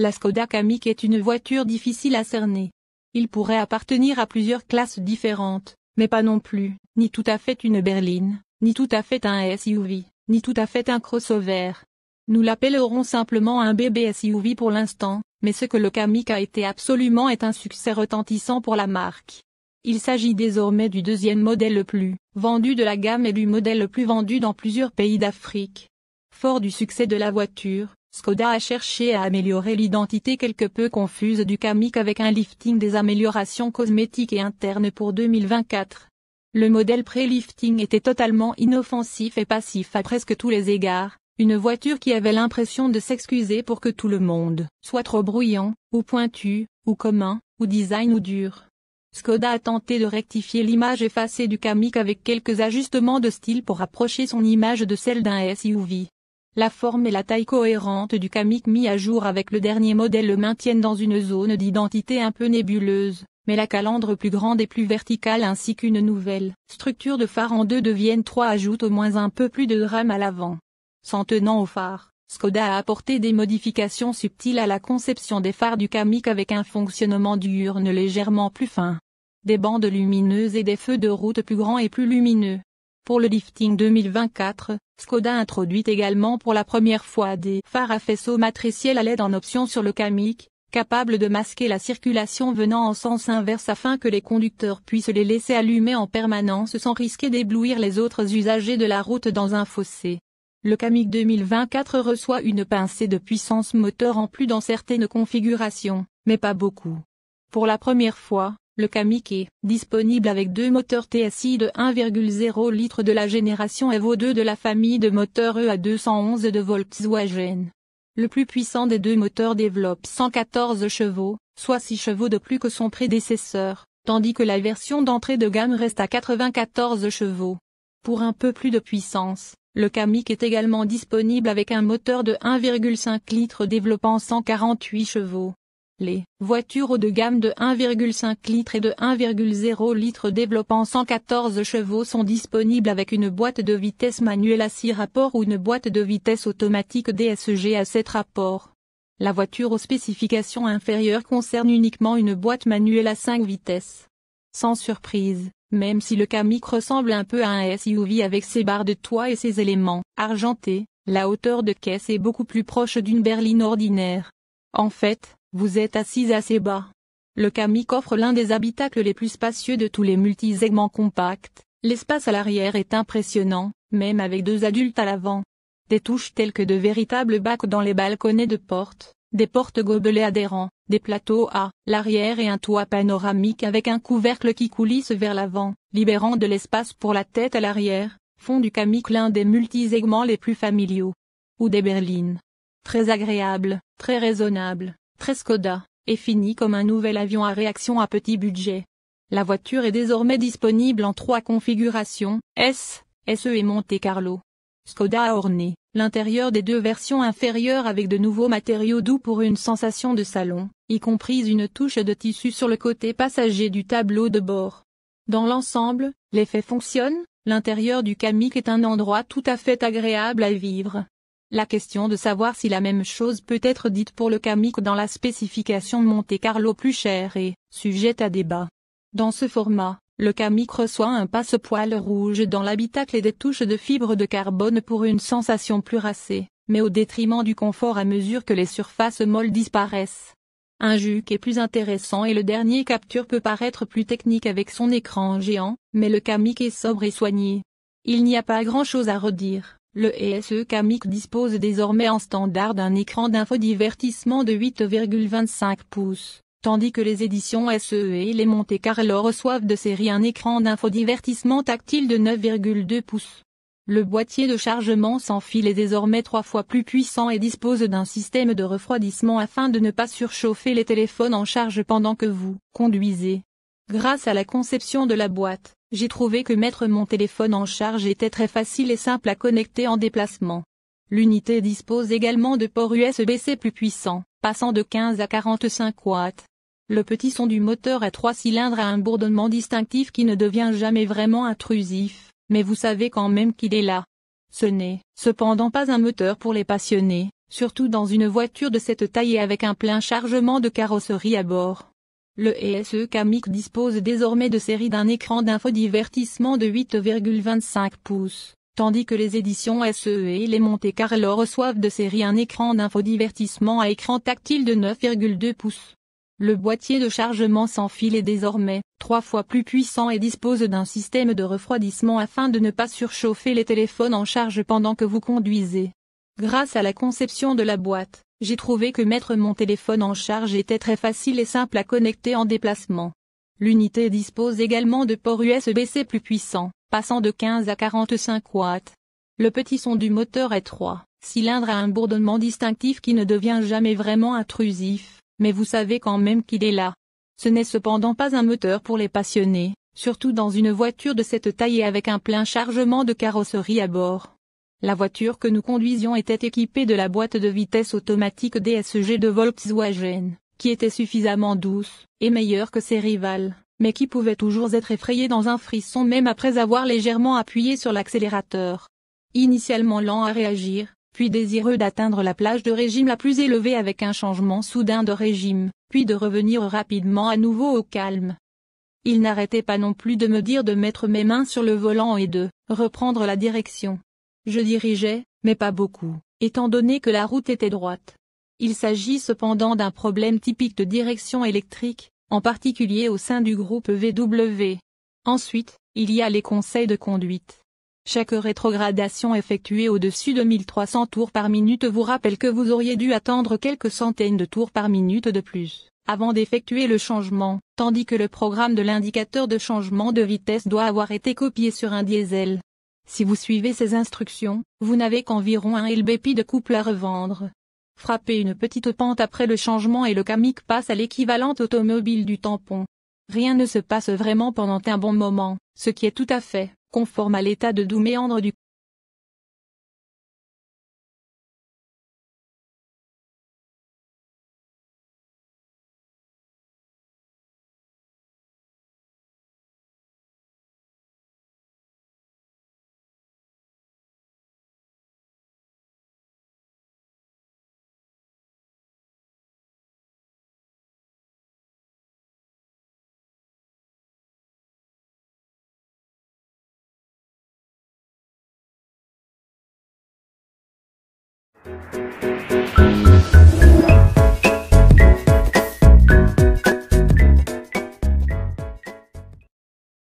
La Skoda Kamiq est une voiture difficile à cerner. Il pourrait appartenir à plusieurs classes différentes, mais pas non plus, ni tout à fait une berline, ni tout à fait un SUV, ni tout à fait un crossover. Nous l'appellerons simplement un bébé SUV pour l'instant, mais ce que le Kamiq a été absolument est un succès retentissant pour la marque. Il s'agit désormais du deuxième modèle le plus vendu de la gamme et du modèle le plus vendu dans plusieurs pays d'Afrique. Fort du succès de la voiture, Skoda a cherché à améliorer l'identité quelque peu confuse du Kamiq avec un lifting des améliorations cosmétiques et internes pour 2024. Le modèle pré-lifting était totalement inoffensif et passif à presque tous les égards, une voiture qui avait l'impression de s'excuser pour que tout le monde soit trop bruyant, ou pointu, ou commun, ou design ou dur. Skoda a tenté de rectifier l'image effacée du Kamiq avec quelques ajustements de style pour rapprocher son image de celle d'un SUV. La forme et la taille cohérente du Kamiq mis à jour avec le dernier modèle le maintiennent dans une zone d'identité un peu nébuleuse, mais la calandre plus grande et plus verticale ainsi qu'une nouvelle structure de phare en deux deviennent trois ajoute au moins un peu plus de drame à l'avant. S'en tenant au phare, Skoda a apporté des modifications subtiles à la conception des phares du Kamiq avec un fonctionnement diurne légèrement plus fin. Des bandes lumineuses et des feux de route plus grands et plus lumineux. Pour le lifting 2024, Skoda introduit également pour la première fois des phares à faisceau matriciels à LED en option sur le Kamiq, capable de masquer la circulation venant en sens inverse afin que les conducteurs puissent les laisser allumer en permanence sans risquer d'éblouir les autres usagers de la route dans un fossé. Le Kamiq 2024 reçoit une pincée de puissance moteur en plus dans certaines configurations, mais pas beaucoup. Pour la première fois, le Kamik est disponible avec deux moteurs TSI de 1,0 litre de la génération EVO2 de la famille de moteurs ea 211 de Volkswagen. Le plus puissant des deux moteurs développe 114 chevaux, soit 6 chevaux de plus que son prédécesseur, tandis que la version d'entrée de gamme reste à 94 chevaux. Pour un peu plus de puissance, le Kamik est également disponible avec un moteur de 1,5 litre développant 148 chevaux. Les voitures haut de gamme de 1,5 litres et de 1,0 litres développant 114 chevaux sont disponibles avec une boîte de vitesse manuelle à 6 rapports ou une boîte de vitesse automatique DSG à 7 rapports. La voiture aux spécifications inférieures concerne uniquement une boîte manuelle à 5 vitesses. Sans surprise, même si le Kamiq ressemble un peu à un SUV avec ses barres de toit et ses éléments argentés, la hauteur de caisse est beaucoup plus proche d'une berline ordinaire. En fait, vous êtes assis assez bas. Le Kamiq offre l'un des habitacles les plus spacieux de tous les multisegments compacts. L'espace à l'arrière est impressionnant, même avec deux adultes à l'avant. Des touches telles que de véritables bacs dans les balconnets de portes, des portes gobelets adhérents, des plateaux à l'arrière et un toit panoramique avec un couvercle qui coulisse vers l'avant, libérant de l'espace pour la tête à l'arrière, font du Kamiq l'un des multisegments les plus familiaux. Ou des berlines. Très agréable, très raisonnable. Skoda, est fini comme un nouvel avion à réaction à petit budget. La voiture est désormais disponible en trois configurations, S, SE et Monte Carlo. Skoda a orné l'intérieur des deux versions inférieures avec de nouveaux matériaux doux pour une sensation de salon, y compris une touche de tissu sur le côté passager du tableau de bord. Dans l'ensemble, l'effet fonctionne, l'intérieur du Kamiq est un endroit tout à fait agréable à vivre, la question de savoir si la même chose peut être dite pour le camic dans la spécification Monte Carlo plus chère est sujette à débat. Dans ce format, le camic reçoit un passe-poil rouge dans l'habitacle et des touches de fibre de carbone pour une sensation plus racée, mais au détriment du confort à mesure que les surfaces molles disparaissent. Un juque est plus intéressant et le dernier capture peut paraître plus technique avec son écran géant, mais le Kamiq est sobre et soigné. Il n'y a pas grand chose à redire. Le SE Camic dispose désormais en standard d'un écran d'infodivertissement de 8,25 pouces, tandis que les éditions SE et les Monte Carlo reçoivent de série un écran d'infodivertissement tactile de 9,2 pouces. Le boîtier de chargement sans fil est désormais trois fois plus puissant et dispose d'un système de refroidissement afin de ne pas surchauffer les téléphones en charge pendant que vous conduisez. Grâce à la conception de la boîte, j'ai trouvé que mettre mon téléphone en charge était très facile et simple à connecter en déplacement. L'unité dispose également de ports USB-C plus puissants, passant de 15 à 45 watts. Le petit son du moteur à trois cylindres a un bourdonnement distinctif qui ne devient jamais vraiment intrusif, mais vous savez quand même qu'il est là. Ce n'est, cependant pas un moteur pour les passionnés, surtout dans une voiture de cette taille et avec un plein chargement de carrosserie à bord. Le SE Camic e dispose désormais de série d'un écran d'infodivertissement de 8,25 pouces, tandis que les éditions SE et les Monte Carlo reçoivent de série un écran d'infodivertissement à écran tactile de 9,2 pouces. Le boîtier de chargement sans fil est désormais trois fois plus puissant et dispose d'un système de refroidissement afin de ne pas surchauffer les téléphones en charge pendant que vous conduisez. Grâce à la conception de la boîte, j'ai trouvé que mettre mon téléphone en charge était très facile et simple à connecter en déplacement. L'unité dispose également de ports USB-C plus puissants, passant de 15 à 45 watts. Le petit son du moteur est 3 cylindre à un bourdonnement distinctif qui ne devient jamais vraiment intrusif, mais vous savez quand même qu'il est là. Ce n'est cependant pas un moteur pour les passionnés, surtout dans une voiture de cette taille et avec un plein chargement de carrosserie à bord. La voiture que nous conduisions était équipée de la boîte de vitesse automatique DSG de Volkswagen, qui était suffisamment douce, et meilleure que ses rivales, mais qui pouvait toujours être effrayée dans un frisson même après avoir légèrement appuyé sur l'accélérateur. Initialement lent à réagir, puis désireux d'atteindre la plage de régime la plus élevée avec un changement soudain de régime, puis de revenir rapidement à nouveau au calme. Il n'arrêtait pas non plus de me dire de mettre mes mains sur le volant et de reprendre la direction. Je dirigeais, mais pas beaucoup, étant donné que la route était droite. Il s'agit cependant d'un problème typique de direction électrique, en particulier au sein du groupe VW. Ensuite, il y a les conseils de conduite. Chaque rétrogradation effectuée au-dessus de 1300 tours par minute vous rappelle que vous auriez dû attendre quelques centaines de tours par minute de plus, avant d'effectuer le changement, tandis que le programme de l'indicateur de changement de vitesse doit avoir été copié sur un diesel. Si vous suivez ces instructions, vous n'avez qu'environ un LBP de couple à revendre. Frappez une petite pente après le changement et le kamik passe à l'équivalent automobile du tampon. Rien ne se passe vraiment pendant un bon moment, ce qui est tout à fait conforme à l'état de doux méandre du Thank you.